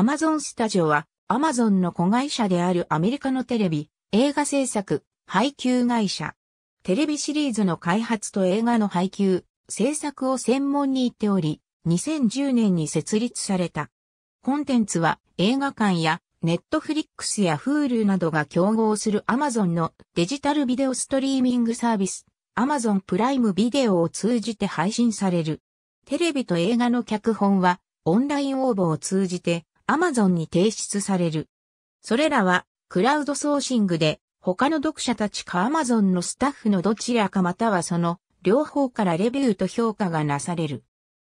アマゾンスタジオは、アマゾンの子会社であるアメリカのテレビ、映画制作、配給会社。テレビシリーズの開発と映画の配給、制作を専門に行っており、2010年に設立された。コンテンツは映画館やネットフリックスや Hulu などが競合する Amazon のデジタルビデオストリーミングサービス Amazon プライムビデオを通じて配信される。テレビと映画の脚本はオンライン応募を通じて Amazon に提出される。それらは、クラウドソーシングで、他の読者たちか Amazon のスタッフのどちらかまたはその、両方からレビューと評価がなされる。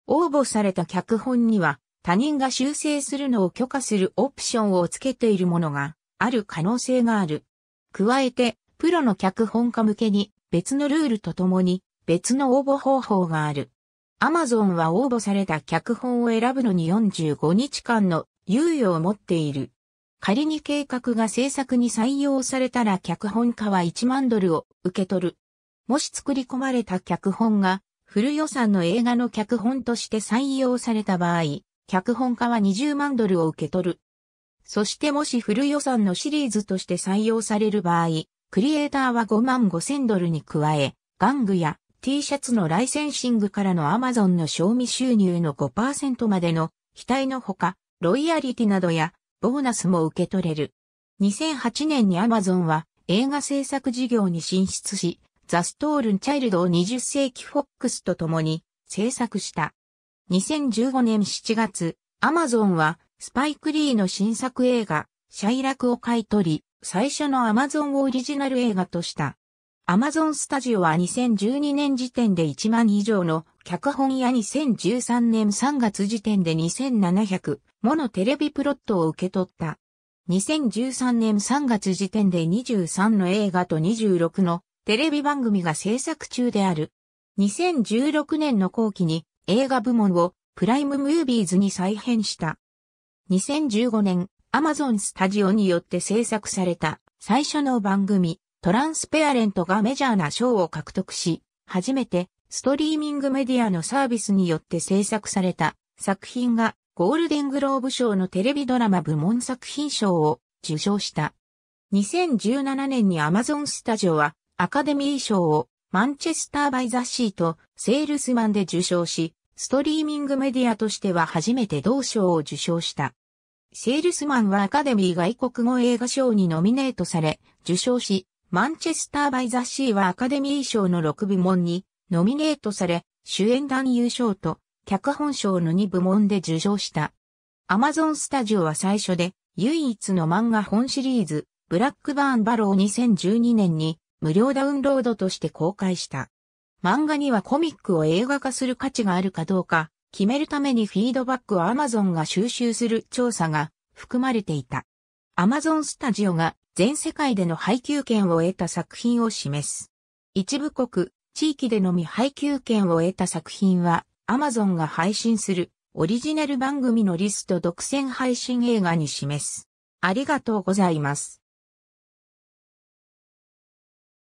応募された脚本には、他人が修正するのを許可するオプションをつけているものがある可能性がある。加えて、プロの脚本家向けに別のルールとともに別の応募方法がある。Amazon は応募された脚本を選ぶのに45日間の猶予を持っている。仮に計画が制作に採用されたら脚本家は1万ドルを受け取る。もし作り込まれた脚本がフル予算の映画の脚本として採用された場合、脚本家は20万ドルを受け取る。そしてもしフル予算のシリーズとして採用される場合、クリエイターは5万5千ドルに加え、玩具や T シャツのライセンシングからの Amazon の賞味収入の5%までの期待のほか、ロイヤリティなどやボーナスも受け取れる。2008年にアマゾンは映画制作事業に進出し、ザ・ストールン・チャイルドを20世紀フォックスと共に制作した。2015年7月、アマゾンはスパイク・リーの新作映画、シャイラクを買い取り、最初のアマゾンをオリジナル映画とした。アマゾンスタジオは2012年時点で1万以上の脚本や2013年3月時点で2700ものテレビプロットを受け取った。2013年3月時点で23の映画と26のテレビ番組が制作中である。2016年の後期に映画部門をプライムムービーズに再編した。2015年、アマゾンスタジオによって制作された最初の番組、トランスペアレントがメジャーな賞を獲得し、初めてストリーミングメディアのサービスによって制作された作品がゴールデングローブ賞のテレビドラマ部門作品賞を受賞した。2017年にアマゾンスタジオはアカデミー賞をマンチェスター・バイ・ザ・シーとセールスマンで受賞し、ストリーミングメディアとしては初めて同賞を受賞した。セールスマンはアカデミー外国語映画賞にノミネートされ、受賞し、マンチェスター・バイ・ザ・シーはアカデミー賞の6部門にノミネートされ、主演男優賞と脚本賞の2部門で受賞した。アマゾンスタジオは最初で、唯一の漫画本シリーズ、ブラックバーンバロー2012年に無料ダウンロードとして公開した。漫画にはコミックを映画化する価値があるかどうか、決めるためにフィードバックをアマゾンが収集する調査が含まれていた。アマゾンスタジオが全世界での配給権を得た作品を示す。一部国、地域でのみ配給権を得た作品は、Amazon が配信するオリジナル番組のリスト独占配信映画に示す。ありがとうございます。